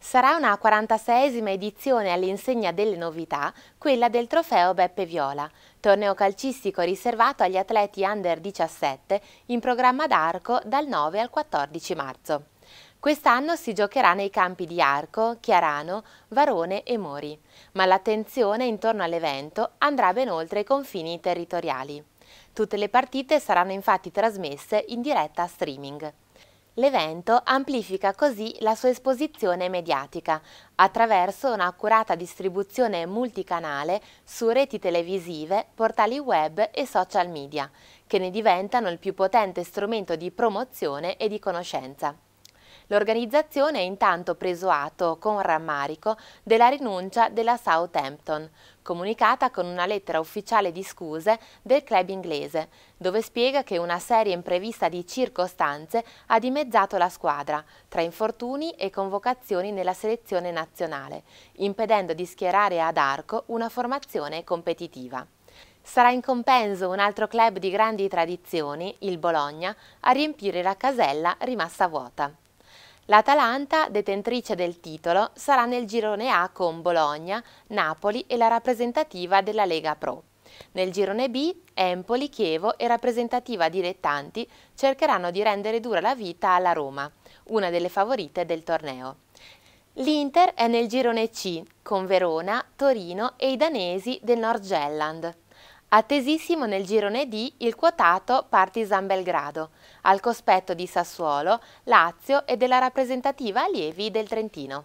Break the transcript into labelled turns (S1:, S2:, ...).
S1: Sarà una 46esima edizione all'insegna delle novità, quella del trofeo Beppe Viola, torneo calcistico riservato agli atleti under 17 in programma d'arco dal 9 al 14 marzo. Quest'anno si giocherà nei campi di Arco, Chiarano, Varone e Mori, ma l'attenzione intorno all'evento andrà ben oltre i confini territoriali. Tutte le partite saranno infatti trasmesse in diretta streaming. L'evento amplifica così la sua esposizione mediatica attraverso un'accurata distribuzione multicanale su reti televisive, portali web e social media, che ne diventano il più potente strumento di promozione e di conoscenza. L'organizzazione ha intanto preso atto, con rammarico, della rinuncia della Southampton, comunicata con una lettera ufficiale di scuse del club inglese, dove spiega che una serie imprevista di circostanze ha dimezzato la squadra, tra infortuni e convocazioni nella selezione nazionale, impedendo di schierare ad arco una formazione competitiva. Sarà in compenso un altro club di grandi tradizioni, il Bologna, a riempire la casella rimasta vuota. L'Atalanta, detentrice del titolo, sarà nel girone A con Bologna, Napoli e la rappresentativa della Lega Pro. Nel girone B, Empoli, Chievo e rappresentativa dilettanti cercheranno di rendere dura la vita alla Roma, una delle favorite del torneo. L'Inter è nel girone C con Verona, Torino e i danesi del Norgelland. Attesissimo nel girone D il quotato Partizan Belgrado, al cospetto di Sassuolo, Lazio e della rappresentativa allievi del Trentino.